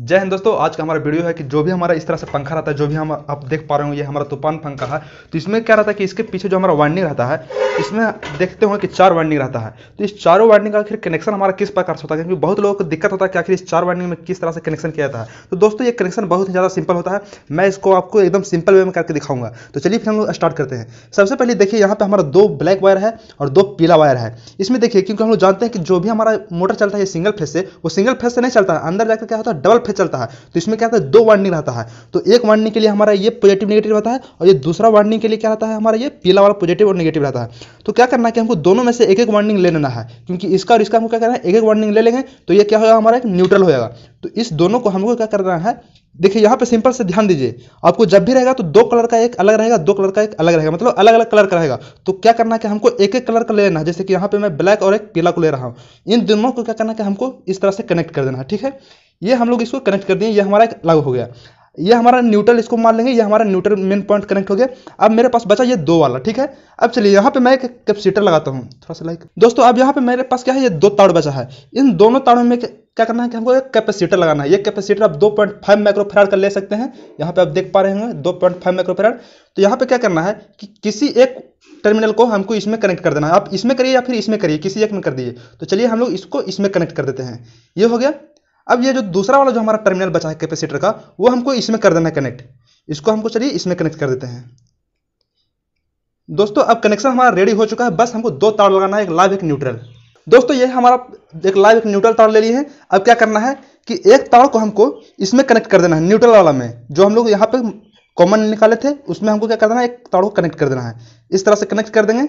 जय हिंद दोस्तों आज का हमारा वीडियो है कि जो भी हमारा इस तरह से पंखा रहता है जो भी हम आप देख पा रहे हो ये हमारा तूफान पंखा है तो इसमें क्या रहता है कि इसके पीछे जो हमारा वार्निंग रहता है इसमें देखते हो कि चार वार्निंग रहता है तो इस चारों वार्निंग का आखिर कनेक्शन हमारा किस प्रकार से होता है क्योंकि बहुत लोगों को दिक्कत होता है कि आखिर इस चार वार्निंग में किस तरह से कनेक्शन किया जाता है तो दोस्तों ये कनेक्शन बहुत ही ज़्यादा सिंपल होता है मैं इसको आपको एकदम सिंपल वे में करके दिखाऊंगा तो चलिए फिर हम लोग स्टार्ट करते हैं सबसे पहले देखिए यहाँ पर हमारा दो ब्लैक वायर है और दो पीला वायर है इसमें देखिए क्योंकि हम लोग जानते हैं कि जो भी हमारा मोटर चलता है सिंगल फेस से वो सिंगल फेस से नहीं चलता अंदर जाकर क्या होता है डबल पर चलता है तो इसमें क्या होता है दो वार्निंग रहता है तो एक वार्निंग के लिए हमारा ये पॉजिटिव नेगेटिव रहता है और ये दूसरा वार्निंग के लिए क्या रहता है हमारा ये पीला वाला पॉजिटिव और नेगेटिव रहता है तो क्या करना है कि हमको दोनों में से एक एक वार्निंग ले लेना है क्योंकि इसका और इसका हमको क्या करना है एक एक वार्निंग ले लेंगे तो ये क्या होगा हमारा एक न्यूट्रल होगा तो इस दोनों को हमको क्या करना है देखिए यहाँ पे सिंपल से ध्यान दीजिए आपको जब भी रहेगा तो दो कलर का एक अलग रहेगा दो कलर का एक अलग रहेगा मतलब अलग अलग कलर का रहेगा तो क्या करना है कि हमको एक एक कलर का लेना है जैसे कि यहाँ पे मैं ब्लैक और एक पीला को ले रहा हूँ इन दोनों को क्या करना है कि हमको इस तरह से कनेक्ट कर देना है ठीक है ये हम लोग इसको कनेक्ट कर दिए ये हमारा एक अलग हो गया ये हमारा न्यूट्रल इसको मान लेंगे ये हमारा न्यूट्रल मेन पॉइंट कनेक्ट हो गया अब मेरे पास बचा ये दो वाला ठीक है अब चलिए यहाँ पे मैं एक कैपेसिटर लगाता हूँ थोड़ा सा लाइक दोस्तों अब यहाँ पे मेरे पास क्या है ये दो ताड़ बचा है इन दोनों ताड़ों में क्या करना है कि हमको एक कैपेसिटर लगाना है ये कैपेसिटर आप दो पॉइंट फाइव माइक्रोफेराड का ले सकते हैं यहाँ पे आप देख पा रहे होंगे दो पॉइंट फाइव माइक्रोफेराड तो यहाँ पे क्या करना है कि किसी एक टर्मिनल को हमको इसमें कनेक्ट कर देना है आप इसमें करिए या फिर इसमें करिए किसी एक में कर दिए तो चलिए हम लोग इसको इसमें कनेक्ट कर देते हैं ये हो गया अब ये जो दूसरा वाला जो हमारा टर्मिनल बचा है कैपेसिटर का वो हमको इसमें कर देना है कनेक्ट इसको हमको चलिए इसमें कनेक्ट कर देते हैं दोस्तों अब कनेक्शन हमारा रेडी हो चुका है बस हमको दो तार लगाना है एक लाइव एक न्यूट्रल दोस्तों ये हमारा एक लाइव एक न्यूट्रल तार ले लिए हैं अब क्या करना है कि एक तार को हमको इसमें कनेक्ट कर देना है न्यूट्रल वाला में जो हम लोग यहाँ पे कॉमन निकाले थे उसमें हमको क्या कर देना है एक तार को कनेक्ट कर देना है इस तरह से कनेक्ट कर देंगे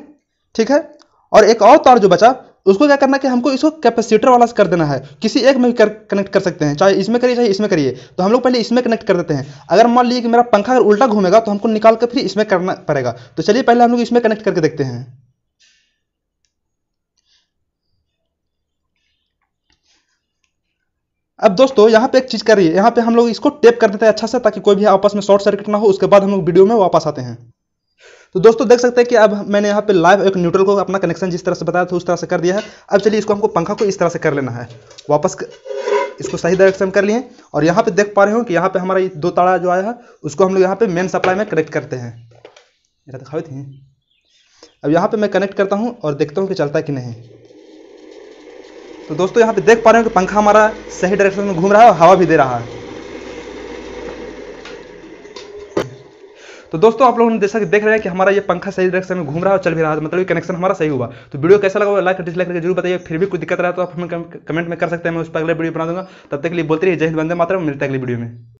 ठीक है और एक और तार जो बचा उसको क्या करना कि हमको इसको कैपेसिटर वाला कर देना है किसी एक में भी कर, कनेक्ट कर सकते हैं चाहे इसमें करिए चाहे इसमें करिए तो हम लोग पहले इसमें कनेक्ट कर देते हैं अगर मान लीजिए कि मेरा पंखा अगर उल्टा घूमेगा तो हमको निकाल कर फिर इसमें करना पड़ेगा तो चलिए पहले हम लोग इसमें कनेक्ट करके देखते हैं अब दोस्तों यहाँ पे एक चीज़ करिए यहाँ पे हम लोग इसको टेप कर देते हैं अच्छा से ताकि कोई भी आपस में शॉर्ट सर्किट ना हो उसके बाद हम लोग वीडियो में वापस आते हैं तो दोस्तों देख सकते हैं कि अब मैंने यहाँ पे लाइव एक न्यूट्रल को अपना कनेक्शन जिस तरह से बताया था उस तरह से कर दिया है अब चलिए इसको हमको पंखा को इस तरह से कर लेना है वापस इसको सही डायरेक्शन कर लिए और यहाँ पे देख पा रहे हो कि यहाँ पे हमारा ये दो ताड़ा जो आया है उसको हम लोग यहाँ पे मेन सप्लाई में कनेक्ट करते हैं मेरा दिखावे थी अब यहाँ पे मैं कनेक्ट करता हूँ और देखता हूँ कि चलता है कि नहीं तो दोस्तों यहाँ पे देख पा रहे हो कि पंखा हमारा सही डायरेक्शन में घूम रहा है और हवा भी दे रहा है तो दोस्तों आप लोगों ने जैसा कि देख रहे हैं कि हमारा ये पंखा सही डायरेक्शन में घूम रहा है और चल भी रहा है मतलब ये कनेक्शन हमारा सही हुआ तो वीडियो कैसा लगा लाइक और डिसलाइक करके जरूर बताइए फिर भी कोई दिक्कत रहा तो आप हमें कमेंट में कर सकते हैं मैं उस पर अगले वीडियो बना दूंगा तब तक के लिए बोलते रहिए जय हिंद बंदे मात्र मिलते अगली वीडियो में